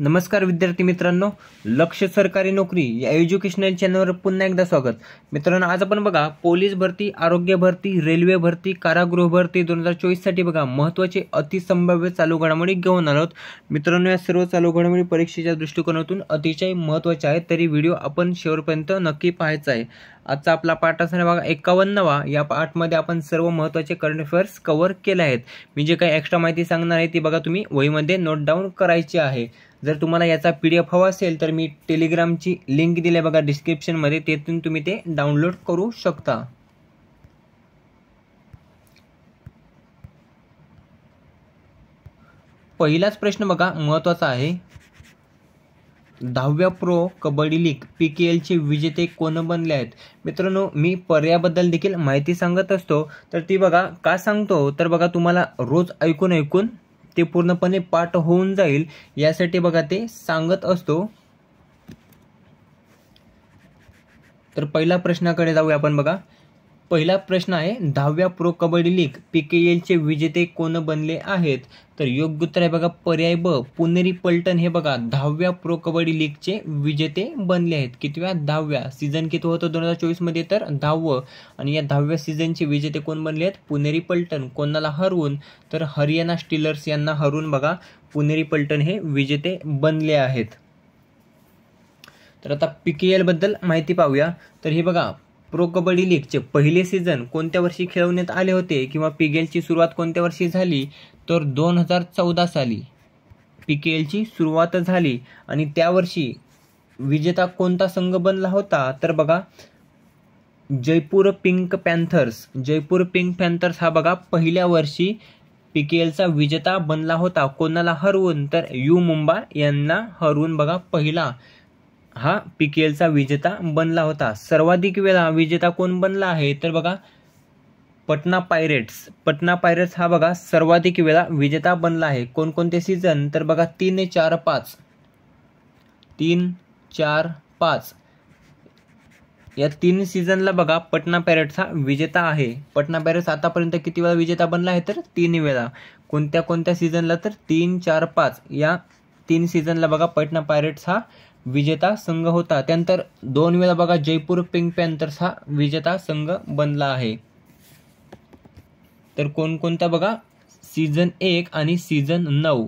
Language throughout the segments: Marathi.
नमस्कार विद्यार्थी मित्रांनो लक्ष सरकारी नोकरी या एज्युकेशनल चॅनलवर पुन्हा एकदा स्वागत मित्रांनो आज आपण बघा पोलीस भरती आरोग्य भरती रेल्वे भरती कारागृह भरती दोन हजार चोवीससाठी बघा महत्त्वाचे अतिसंभाव्य चालू घडामोडी घेऊन आलो मित्रांनो या सर्व चालू घडामोडी परीक्षेच्या दृष्टिकोनातून अतिशय महत्त्वाचे आहेत तरी व्हिडिओ आपण शेवटपर्यंत नक्की पाहायचा आहे आजचा आपला पाठ असा बघा एकावन्नवा या पाठमध्ये आपण सर्व महत्त्वाचे करंट अफेअर्स कव्हर केले आहेत मी जे काही एक्स्ट्रा माहिती सांगणार आहे ती बघा तुम्ही वहीमध्ये नोट डाऊन करायची आहे जर तुम्हाला याचा पी डी एफ हवा असेल तर मी टेलिग्रामची लिंक दिली बघा डिस्क्रिप्शनमध्ये तेथून तुम्ही ते डाउनलोड करू शकता पहिलाच प्रश्न बघा महत्वाचा आहे दहाव्या Pro Kabaddi League P K एलचे विजेते कोण बनले आहेत मित्रांनो मी पर्याबद्दल देखील माहिती सांगत असतो तर ती बघा का सांगतो तर बघा तुम्हाला रोज ऐकून ऐकून ते पूर्णपणे पाठ होऊन जाईल यासाठी बघा ते सांगत असतो तर पहिला प्रश्नाकडे जाऊया आपण बघा पहिला प्रश्न आहे दहाव्या Pro Kabaddi League P K एलचे विजेते कोण बनले आहेत तर योग्य उत्तर आहे बघा पर्याय ब पुनेरी पलटन हे बघा दहाव्या प्रो कबड्डी लीगचे विजेते बनले आहेत कितव्या दहाव्या सीझन किती होतं दोन हजार चोवीसमध्ये तर दहावं आणि या दहाव्या सीझनचे विजेते कोण बनले आहेत पुनेरी पलटण कोणाला हरवून तर हरियाणा स्टीलर्स यांना हरवून बघा पुनेरी पलटन हे विजेते बनले आहेत तर आता पी के एलबद्दल माहिती पाहूया तर हे बघा प्रो कबड्डी लीगचे पहिले सीझन कोणत्या वर्षी खेळवण्यात आले होते किंवा पी एलची सुरुवात कोणत्या वर्षी झाली तर दोन हजार चौदा साली पी सुरुवात झाली आणि त्या वर्षी विजेता कोणता संघ बनला होता तर बघा Jaipur Pink Panthers Jaipur Pink Panthers हा बघा पहिल्या वर्षी पी विजेता बनला होता कोणाला हरवून तर यू मुंबा यांना हरवून बघा पहिला हा पी चा विजेता बनला होता सर्वाधिक वेळा विजेता कोण बनला आहे तर बघा पटना पायरेट्स पटना पायरेट्स हा बघा सर्वाधिक वेळा विजेता बनला आहे कोणकोणते सीझन तर बघा तीन चार पाच तीन चार पाच या तीन सीझनला बघा पटना पॅरेट्स हा विजेता आहे पटना पॅरेट्स आतापर्यंत किती वेळा विजेता बनला आहे तर तीन वेळा कोणत्या कोणत्या सीझनला तर तीन चार पाच या तीन सीझनला बघा पटना पायरेट्स हा विजेता संघ होता त्यानंतर दोन वेळा बघा जयपूर पिंक पॅन्थर्स हा विजेता संघ बनला आहे तर कोणकोणता बघा सीझन एक आणि सीझन नऊ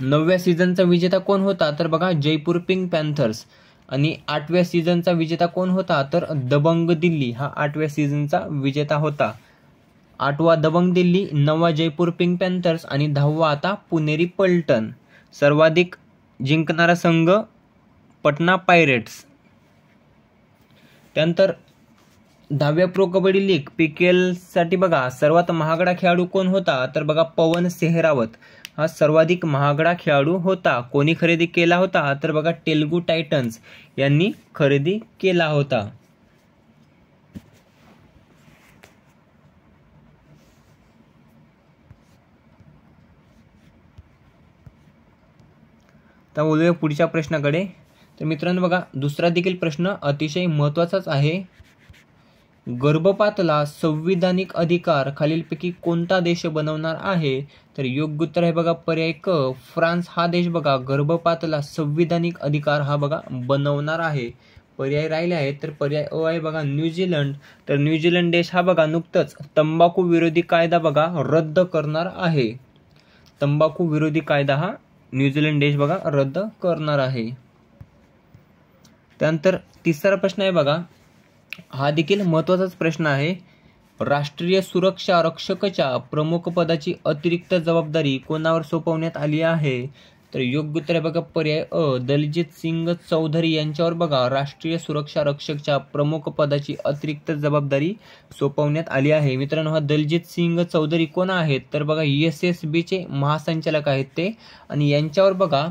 नवव्या सीझनचा विजेता कोण होता तर बघा जयपूर पिंक पॅन्थर्स आणि आठव्या सीझनचा विजेता कोण होता तर दबंग दिल्ली हा आठव्या सीझनचा विजेता होता आठवा दबंग दिल्ली नववा जयपूर पिंक पॅन्थर्स आणि दहावा आता पुणेरी पल्टन सर्वाधिक जिंकणारा संघ पटना पायरेट्स त्यानंतर दहाव्या Pro Kabaddi League P K एलसाठी बघा सर्वात महागडा खेळाडू कोण होता तर बघा पवन सेहरावत हा सर्वाधिक महागडा खेळाडू होता कोणी खरेदी केला होता तर बघा तेलगू टायटन्स यांनी खरेदी केला होता तर बोलूया पुढच्या प्रश्नाकडे तर मित्रांनो बघा दुसरा देखील प्रश्न अतिशय महत्त्वाचाच आहे गर्भपातला संविधानिक अधिकार खालीलपैकी कोणता देश बनवणार आहे तर योग्य उत्तर आहे बघा पर्याय क फ्रान्स हा देश बघा गर्भपातला संविधानिक अधिकार हा बघा बनवणार आहे पर्याय राहिले आहेत तर पर्याय अ आहे बघा न्यूझीलंड तर न्यूझीलंड देश हा बघा नुकतंच तंबाखू विरोधी कायदा बघा रद्द करणार आहे तंबाखू विरोधी कायदा हा न्यूझीलंड देश बघा रद्द करणार आहे त्यानंतर तिसरा प्रश्न आहे बघा हा देखील महत्वाचाच प्रश्न आहे राष्ट्रीय सुरक्षा रक्षकच्या प्रमुख पदाची अतिरिक्त जबाबदारी कोणावर सोपवण्यात आली आहे तर योग्य उत्तर बघा पर्याय अ दलजित सिंग चौधरी यांच्यावर बघा राष्ट्रीय सुरक्षा रक्षकच्या प्रमुख पदाची अतिरिक्त जबाबदारी सोपवण्यात आली आहे मित्रांनो हा दलजित सिंग चौधरी कोण आहेत तर बघा एस एस बीचे महासंचालक आहेत ते आणि यांच्यावर बघा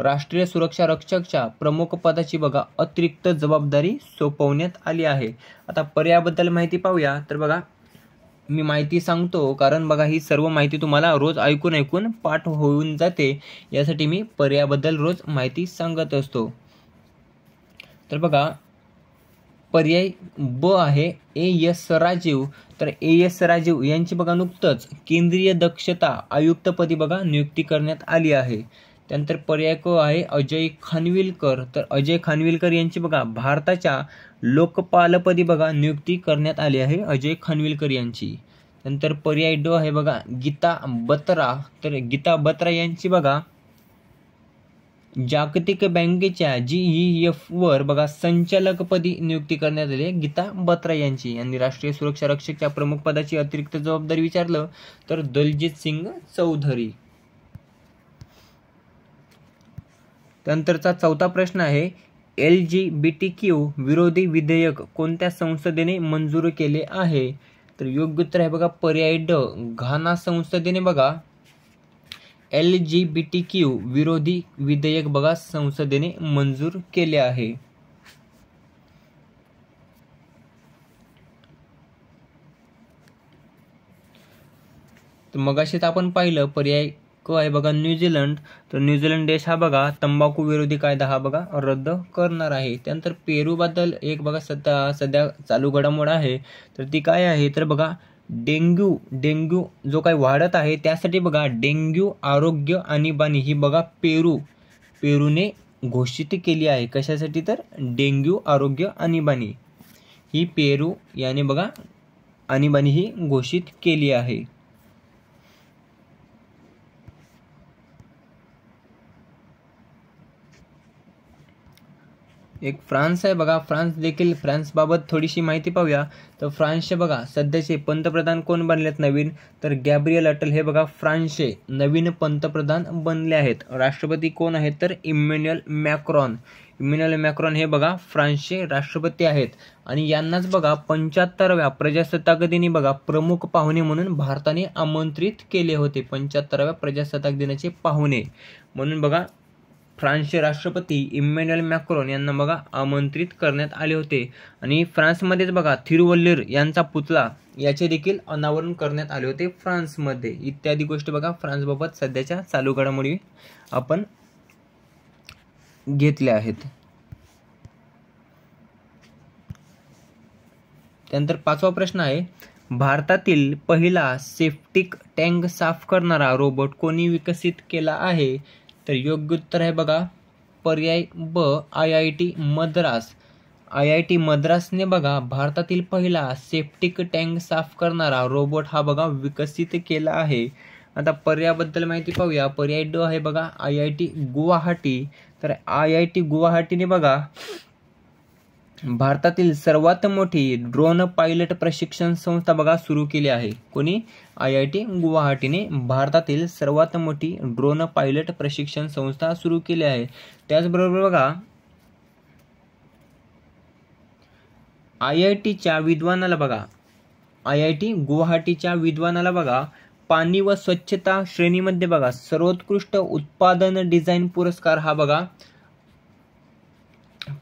राष्ट्रीय सुरक्षा रक्षकच्या प्रमुख पदाची बघा अतिरिक्त जबाबदारी सोपवण्यात आली आहे आता पर्यायाबद्दल माहिती पाहूया तर बघा मी माहिती सांगतो कारण बघा ही सर्व माहिती तुम्हाला रोज ऐकून ऐकून पाठ होऊन जाते यासाठी मी पर्यायाबद्दल रोज माहिती सांगत असतो तर बघा पर्याय ब आहे ए एस राजीव तर ए एस राजीव यांची बघा नुकतंच केंद्रीय दक्षता आयुक्तपदी बघा नियुक्ती करण्यात आली आहे त्यानंतर पर्याय क आहे अजय खानविलकर तर अजय खानविलकर यांची बघा भारताच्या लोकपालपदी बघा नियुक्ती करण्यात आली आहे अजय खानविलकर यांची नंतर पर्याय डो आहे बघा गीता बत्रा तर गीता बत्रा यांची बघा जागतिक बँकेच्या जीई एफ वर बघा संचालकपदी नियुक्ती करण्यात आली गीता बत्रा यांची यांनी राष्ट्रीय सुरक्षा रक्षकच्या प्रमुख पदाची अतिरिक्त जबाबदारी विचारलं तर दलजित सिंग चौधरी नंतरचा चौथा प्रश्न आहे L G B T Q विरोधी विधेयक कोणत्या संसदेने मंजूर केले आहे तर योग्य उत्तर आहे बघा पर्याय ड घाना संसदेने बघा L G B T Q विरोधी विधेयक बघा संसदेने मंजूर केले आहे तर आपण पाहिलं पर्याय क आहे बघा न्यूझीलंड तर न्यूझीलंड देश हा बघा तंबाखू विरोधी कायदा हा बघा रद्द करणार आहे त्यानंतर पेरूबद्दल एक बघा सध्या सध्या चालू घडामोड आहे तर ती काय आहे तर बघा डेंग्यू डेंग्यू जो काही वाढत आहे त्यासाठी बघा डेंग्यू आरोग्य आणि बाणी ही बघा पेरू पेरूने घोषित केली आहे कशासाठी तर डेंग्यू आरोग्य आणि बाणी ही पेरू याने बघा आणीबाणी ही घोषित केली आहे एक फ्रान्स आहे बघा फ्रान्स देखील फ्रान्सबाबत थोडीशी माहिती पाहूया तर फ्रान्सचे बघा सध्याचे पंतप्रधान कोण बनलेत नवीन तर गॅब्रियल अटल हे बघा फ्रान्सचे नवीन पंतप्रधान बनले आहेत राष्ट्रपती कोण आहेत तर इम्युन्युअल मॅक्रॉन इम्युन्युअल मॅक्रॉन हे बघा फ्रान्सचे राष्ट्रपती आहेत आणि यांनाच बघा पंच्याहत्तराव्या प्रजासत्ताक दिनी बघा प्रमुख पाहुणे म्हणून भारताने आमंत्रित केले होते पंच्याहत्तराव्या प्रजासत्ताक दिनाचे पाहुणे म्हणून बघा फ्रान्सचे राष्ट्रपती इमॅन्युएल मॅक्रोन यांना बघा आमंत्रित करण्यात आले होते आणि फ्रान्समध्येच बघा थिरुवल्लीर यांचा पुतळा याचे देखील अनावरण करण्यात आले होते फ्रान्समध्ये इत्यादी गोष्टी बघा फ्रान्सबाबत सध्याच्या चालू घडामोडी आपण घेतल्या आहेत त्यानंतर पाचवा प्रश्न आहे भारतातील पहिला सेफ्टिक टँक साफ करणारा रोबोट कोणी विकसित केला आहे तर योग्य उत्तर आहे बघा पर्याय ब I I T Madras I I T मद्रासने बघा भारतातील पहिला सेप्टिक टँक साफ करणारा रोबोट हा बघा विकसित केला आहे आता पर्यायाबद्दल माहिती पाहूया पर्याय ड आहे बघा आय आय टी गुवाहाटी तर आय आय टी गुवाहाटीने बघा भारतातील सर्वात मोठी ड्रोन पायलट प्रशिक्षण संस्था बघा सुरू केली आहे कोणी आय आय टी गुवाहाटीने भारतातील सर्वात मोठी ड्रोन पायलट प्रशिक्षण संस्था सुरू केली आहे त्याचबरोबर बघा आय आय टीच्या विद्वानाला बघा आय आय टी गुवाहाटीच्या विद्वानाला बघा पाणी व स्वच्छता श्रेणीमध्ये बघा सर्वोत्कृष्ट उत्पादन डिझाईन पुरस्कार हा बघा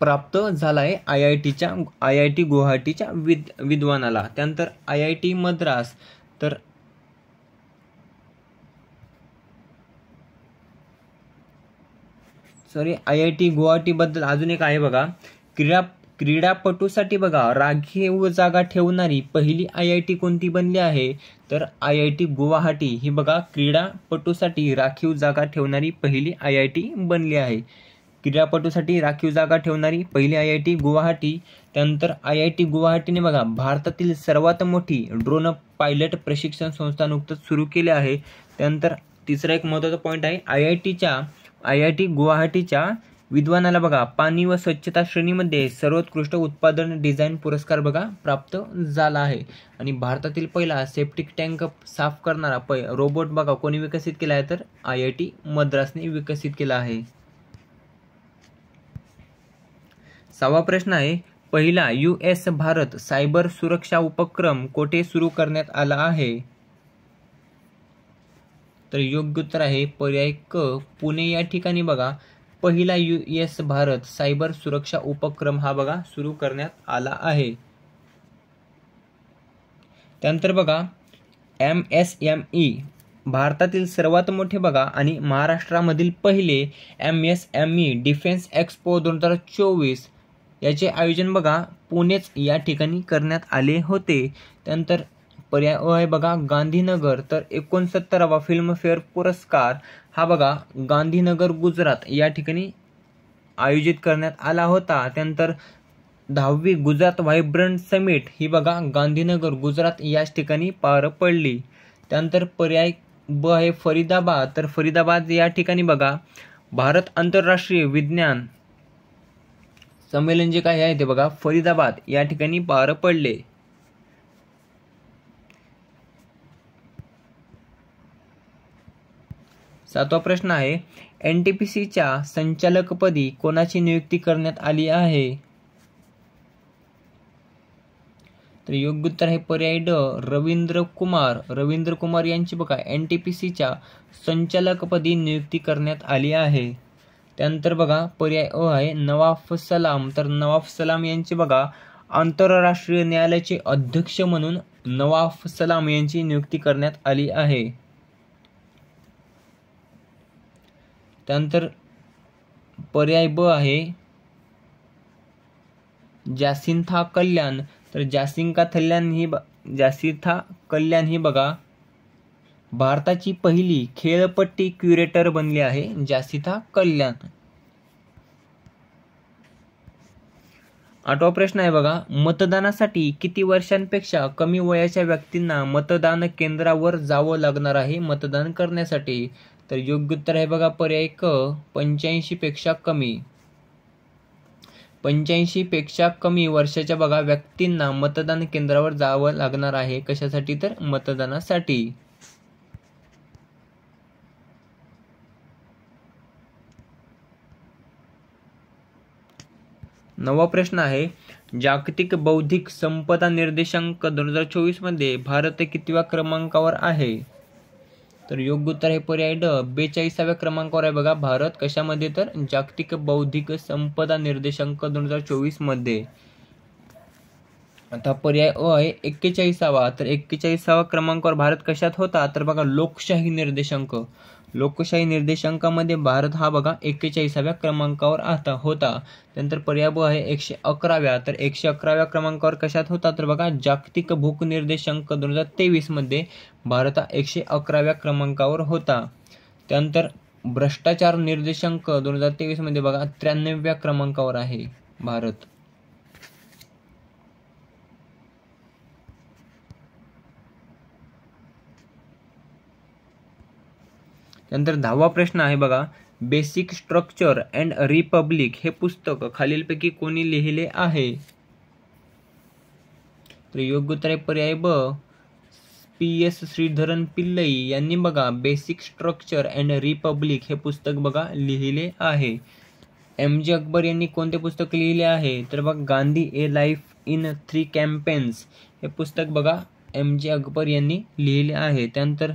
प्राप्त झाला आहे आय आय टीच्या आय आय टी गुवाहाटीच्या विद विद्वानाला त्यानंतर आय आय टी मद्रास तर सॉरी आय आय टी गुवाहाटीबद्दल अजून एक आहे बघा क्रीडा क्रीडापटूसाठी बघा राखीव जागा ठेवणारी पहिली आय आय टी कोणती बनली आहे तर आय आय टी गुवाहाटी ही बघा क्रीडापटूसाठी राखीव जागा ठेवणारी पहिली आय आय टी बनली आहे क्रीडापटूसाठी राखीव जागा ठेवणारी पहिली आय आय टी गुवाहाटी त्यानंतर आय आय टी गुवाहाटीने बघा भारतातील सर्वात मोठी ड्रोन पायलट प्रशिक्षण संस्था नुकतंच सुरू केले आहे त्यानंतर तिसरा एक महत्त्वाचा पॉईंट आहे आय आय टीच्या आय आय टी गुवाहाटीच्या विद्वानाला बघा पाणी व स्वच्छता श्रेणीमध्ये सर्वोत्कृष्ट उत्पादन डिझाईन पुरस्कार बघा प्राप्त झाला आहे आणि भारतातील पहिला सेप्टिक टँक साफ करणारा पै रोबोट बघा कोणी विकसित केला आहे तर आय आय टी मद्रासने विकसित केला आहे सहावा प्रश्न आहे पहिला यू एस भारत सायबर सुरक्षा उपक्रम कोठे सुरू करण्यात आला आहे तर योग्य उत्तर आहे पर्याय क पुणे या ठिकाणी बघा पहिला यू एस भारत सायबर सुरक्षा उपक्रम हा बघा सुरू करण्यात आला आहे त्यानंतर बघा एम एस एम ई भारतातील सर्वात मोठे बघा आणि महाराष्ट्रामधील पहिले M S M E defence expo दोन हजार चोवीस याचे आयोजन बघा पुणेच या ठिकाणी करण्यात आले होते त्यानंतर पर्याय आहे बघा गांधीनगर तर एकोणसत्तरावा फिल्मफेअर पुरस्कार हा बघा गांधीनगर गुजरात या ठिकाणी आयोजित करण्यात आला होता त्यानंतर दहावी गुजरात व्हायब्रंट समिट ही बघा गांधीनगर गुजरात याच ठिकाणी पार पडली त्यानंतर पर्याय ब आहे फरीदाबाद तर फरीदाबाद या ठिकाणी बघा भारत आंतरराष्ट्रीय विज्ञान संमेलन जे काही आहे ते बघा फरीदाबाद या ठिकाणी पार पडले सातवा प्रश्न आहे एन टी पी सीच्या संचालकपदी कोणाची नियुक्ती करण्यात आली आहे तर योग्य उत्तर आहे पर्याय ड रवींद्र कुमार रवींद्र कुमार यांची बघा एन टी पी सीच्या संचालकपदी नियुक्ती करण्यात आली आहे त्यानंतर बघा पर्याय अ आहे नवाफ सलाम तर नवाफ सलाम यांची बघा आंतरराष्ट्रीय न्यायालयाचे अध्यक्ष म्हणून नवाफ सलाम यांची नियुक्ती करण्यात आली आहे त्यानंतर पर्याय ब आहे जासिंथा कल्याण तर जासिंका थल्याण ही ब जासिंथा कल्याण ही बघा भारताची पहिली खेळपट्टी क्युरेटर बनली आहे जासिता कल्याण आठवा प्रश्न आहे बघा मतदानासाठी किती वर्षांपेक्षा कमी वयाच्या व्यक्तींना मतदान केंद्रावर जावं लागणार आहे मतदान करण्यासाठी तर योग्य उत्तर आहे बघा पर्याय क पंच्याऐंशी पेक्षा कमी पंच्याऐंशी पेक्षा कमी वर्षाच्या बघा व्यक्तींना मतदान केंद्रावर जावं लागणार आहे कशासाठी तर मतदानासाठी नवा प्रश्न आहे जागतिक बौद्धिक संपदा निर्देशांक दोन हजार चोवीस मध्ये भारत कितव्या क्रमांकावर आहे तर योग्य उत्तर हे पर्याय ड बेचाळीसाव्या क्रमांकावर आहे बघा भारत कशामध्ये तर जागतिक बौद्धिक संपदा निर्देशांक दोन हजार चोवीस मध्ये आता पर्याय अ आहे एक्केचाळीसावा तर एक्केचाळीसावा क्रमांकावर भारत कशात होता तर बघा लोकशाही निर्देशांक लोकशाही निर्देशांकामध्ये भारत हा बघा एकेचाळीसाव्या क्रमांकावर आता होता त्यानंतर पर्याय आहे एकशे अकराव्या तर एकशे अकराव्या क्रमांकावर कशात होता तर बघा जागतिक भूक निर्देशांक दोन हजार तेवीसमध्ये भारत हा एकशे अकराव्या क्रमांकावर होता त्यानंतर भ्रष्टाचार निर्देशांक दोन हजार तेवीसमध्ये बघा त्र्याण्णव्या क्रमांकावर आहे भारत नंतर दहावा प्रश्न आहे बघा बेसिक स्ट्रक्चर अँड रिपब्लिक हे पुस्तक खालीलपैकी कोणी लिहिले आहे तर योग्य उत्तर पर्याय ब पी एस श्रीधरन पिल्लई यांनी बघा बेसिक स्ट्रक्चर अँड रिपब्लिक हे पुस्तक बघा लिहिले आहे एम जे अकबर यांनी कोणते पुस्तक लिहिले आहे तर बघा Gandhi a life in three campaigns हे पुस्तक बघा एम जे अकबर यांनी लिहिले आहे त्यानंतर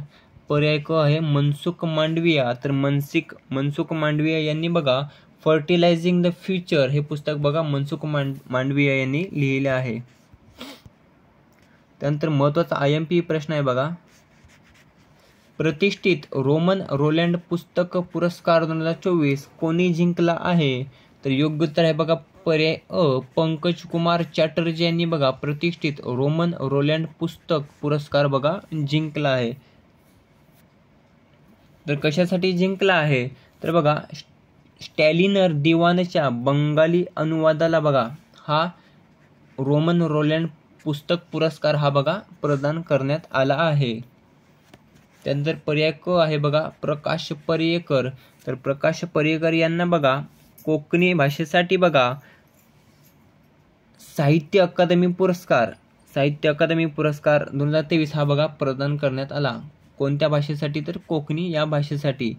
पर्याय क आहे मनसुख मांडविया तर मनसिक मनसुख मांडविया यांनी बघा फर्टिलायझिंग द फ्युचर हे पुस्तक बघा मनसुख मांड मांडविया यांनी लिहिले आहे त्यानंतर महत्त्वाचा आय एम पी प्रश्न आहे बघा प्रतिष्ठित रोमन रोलँड पुस्तक पुरस्कार दोन हजार चोवीस कोणी जिंकला आहे तर योग्य उत्तर आहे बघा पर्याय अ पंकज कुमार चॅटर्जी यांनी बघा प्रतिष्ठित रोमन रोलँड पुस्तक पुरस्कार बघा जिंकला आहे तर कशासाठी जिंकला आहे तर बघा स्टॅलिनर दिवानच्या बंगाली अनुवादाला बघा हा रोमन रोलँड पुस्तक पुरस्कार हा बघा प्रदान करण्यात आला आहे त्यानंतर पर्याय क आहे बघा प्रकाश पर्येकर तर प्रकाश पर्येकर यांना बघा कोकणी भाषेसाठी बघा साहित्य अकादमी पुरस्कार साहित्य अकादमी पुरस्कार दोन हजार तेवीस हा बघा प्रदान करण्यात आला कोणत्या भाषेसाठी तर कोकणी या भाषेसाठी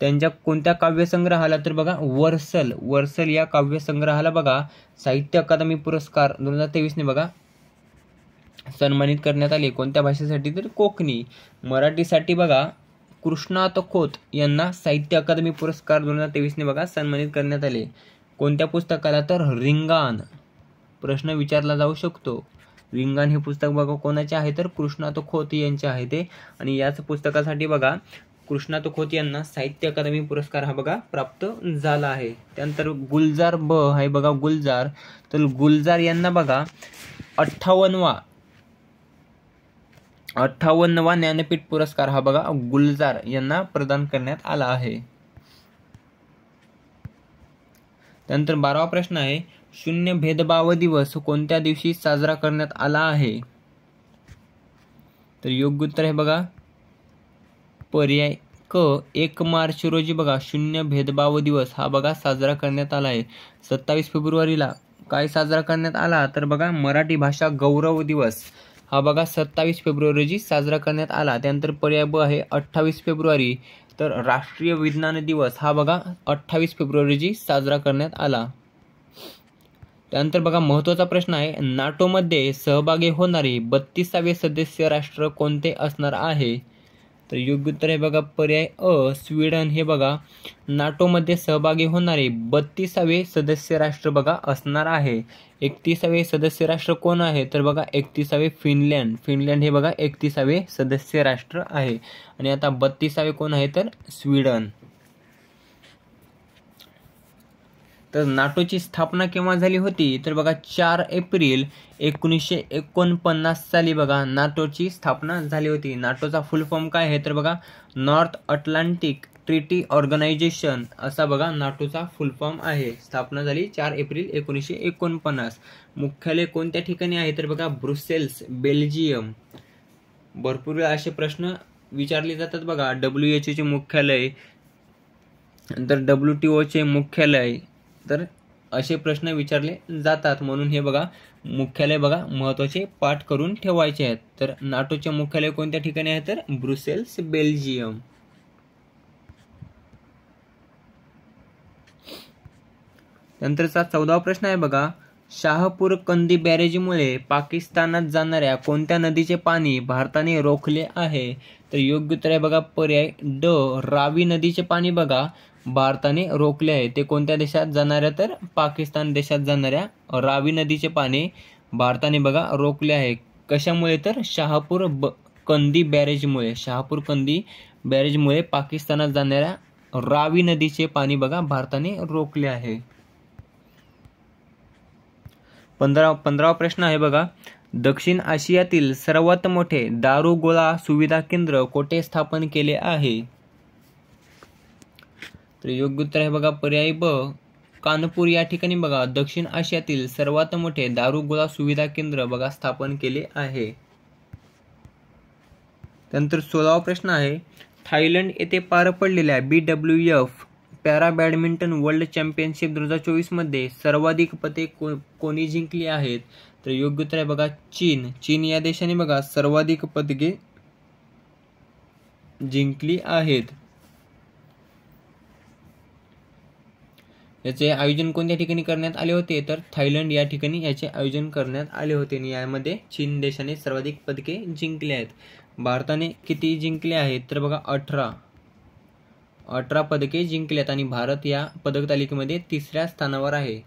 त्यांच्या कोणत्या काव्यसंग्रहाला तर बघा वर्सल वर्सल या काव्यसंग्रहाला बघा साहित्य अकादमी पुरस्कार दोन हजार तेवीसने बघा सन्मानित करण्यात आले कोणत्या भाषेसाठी तर कोकणी मराठीसाठी बघा कृष्णात खोत यांना साहित्य अकादमी पुरस्कार दोन हजार तेवीसने बघा सन्मानित करण्यात आले कोणत्या पुस्तकाला तर रिंगान प्रश्न विचारला जाऊ शकतो रिंगण हे पुस्तक बघा कोणाचे आहे तर कृष्णात खोत यांचे आहे ते आणि याच पुस्तकासाठी बघा कृष्णात खोत यांना साहित्य अकादमी पुरस्कार हा बघा प्राप्त झाला आहे त्यानंतर गुलजार ब आहे बघा गुलजार तर गुलजार यांना बघा अठ्ठावन्नवा अठ्ठावन्नवा ज्ञानपीठ पुरस्कार हा बघा गुलजार यांना प्रदान करण्यात आला आहे त्यानंतर बारावा प्रश्न आहे शून्य भेदभाव दिवस कोणत्या दिवशी साजरा करण्यात आला आहे तर योग्य उत्तर आहे बघा पर्याय क एक मार्च रोजी बघा शून्य भेदभाव दिवस हा बघा साजरा करण्यात आला आहे सत्तावीस फेब्रुवारीला काय साजरा करण्यात आला तर बघा मराठी भाषा गौरव दिवस हा बघा सत्तावीस फेब्रुवारी रोजी साजरा करण्यात आला त्यानंतर पर्याय ब आहे अठ्ठावीस फेब्रुवारी तर राष्ट्रीय विज्ञान दिवस हा बघा अठ्ठावीस फेब्रुवारी रोजी साजरा करण्यात आला त्यानंतर बघा महत्त्वाचा प्रश्न आहे नाटोमध्ये सहभागी होणारे बत्तीसावे सदस्य राष्ट्र कोणते असणार आहे तर योग्य उत्तर हे बघा पर्याय अ स्वीडन हे बघा नाटोमध्ये सहभागी होणारे बत्तीसावे सदस्य राष्ट्र बघा असणार आहे एकतीसावे सदस्य राष्ट्र कोण आहे तर बघा एकतीसावे फिनलँड फिनलँड हे बघा एकतीसावे सदस्य राष्ट्र आहे आणि आता बत्तीसावे कोण आहे तर स्वीडन तर नाटोची स्थापना केव्हा झाली होती तर बघा चार एप्रिल एकोणीसशे एकोणपन्नास साली बघा नाटोची स्थापना झाली होती नाटोचा फुल फॉर्म काय आहे तर बघा नॉर्थ अटलांटिक ट्रिटी ऑर्गनायझेशन असा बघा नाटोचा फुल फॉर्म आहे स्थापना झाली चार एप्रिल एकोणीसशे एकोणपन्नास मुख्यालय कोणत्या ठिकाणी आहे तर बघा ब्रुसेल्स बेल्जियम भरपूर वेळा असे प्रश्न विचारले जातात बघा डब्ल्यू एच ओचे मुख्यालय नंतर डब्ल्यू टी ओचे मुख्यालय तर असे प्रश्न विचारले जातात म्हणून हे बघा मुख्यालय बघा महत्त्वाचे पाठ करून ठेवायचे आहेत तर नाटोचे मुख्यालय कोणत्या ठिकाणी आहे तर ब्रुसेल्स बेल्जियम नंतरचा चौदावा प्रश्न आहे बघा शाहपूर कंदी बॅरेजमुळे पाकिस्तानात जाणाऱ्या कोणत्या नदीचे पाणी भारताने रोखले आहे तर योग्य उत्तर आहे बघा पर्याय ड रावी नदीचे पाणी बघा भारताने रोखले आहे ते कोणत्या देशात जाणाऱ्या तर पाकिस्तान देशात जाणाऱ्या रावी नदीचे पाणी भारताने बघा रोखले आहे कशामुळे तर शहापूर ब कंदी बॅरेजमुळे शहापूर कंदी बॅरेजमुळे पाकिस्तानात जाणाऱ्या रावी नदीचे पाणी बघा भारताने रोखले आहे पंधरा पंधरावा प्रश्न आहे बघा दक्षिण आशियातील सर्वात मोठे दारुगोळा सुविधा केंद्र कोठे स्थापन केले आहे तर योग्य उत्तर आहे बघा पर्याय ब कानपूर या ठिकाणी बघा दक्षिण आशियातील सर्वात मोठे दारुगोळा सुविधा केंद्र बघा स्थापन केले आहे त्यानंतर सोळावा प्रश्न आहे थायलंड येथे पार पडलेल्या B W F para badminton world championship दोन हजार चोवीसमध्ये सर्वाधिक पदे को कोणी जिंकली आहेत तर योग्य उत्तर आहे बघा चीन चीन या देशाने बघा सर्वाधिक पदके जिंकली आहेत याचे आयोजन कोणत्या ठिकाणी करण्यात आले होते तर थायलंड या ठिकाणी याचे आयोजन करण्यात आले होते आणि यामध्ये चीन देशाने सर्वाधिक पदके जिंकले आहेत भारताने किती जिंकले आहेत तर बघा अठरा अठरा पदके जिंकलेत आणि भारत या पदक तालिकेमध्ये तिसऱ्या स्थानावर आहे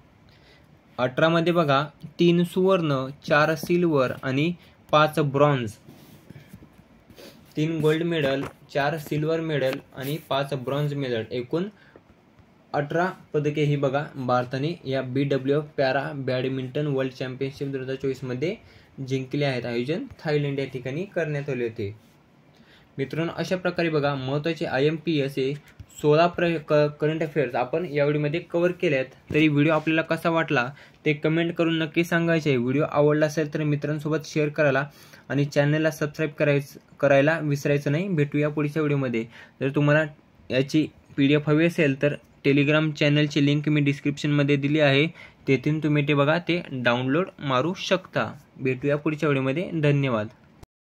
अठरामध्ये बघा तीन सुवर्ण चार सिल्वर आणि पाच ब्रॉन्झ तीन गोल्ड मेडल चार सिल्वर मेडल आणि पाच ब्रॉन्झ मेडल एकूण अठरा पदके ही बघा भारताने या B W F para badminton world championship दोन हजार चोवीसमध्ये जिंकले आहेत आयोजन थायलंड या ठिकाणी करण्यात आले होते मित्रांनो अशा प्रकारे बघा महत्त्वाचे आय एम पी एस हे सोळा प्र क करंट अफेअर्स आपण व्हिडिओमध्ये कवर केले आहेत तरी व्हिडिओ आपल्याला कसा वाटला ते कमेंट करून नक्की सांगायचे आहे व्हिडिओ आवडला असेल तर मित्रांसोबत शेअर करायला आणि चॅनलला सबस्क्राईब करायचं करायला विसरायचं नाही भेटूया पुढच्या व्हिडिओमध्ये जर तुम्हाला याची पी डी एफ हवी असेल तर टेलिग्राम चॅनलची लिंक मी डिस्क्रिप्शनमध्ये दिली आहे तेथून तुम्ही ते बघा ते डाउनलोड मारू शकता भेटूया पुढच्या व्हिडिओमध्ये धन्यवाद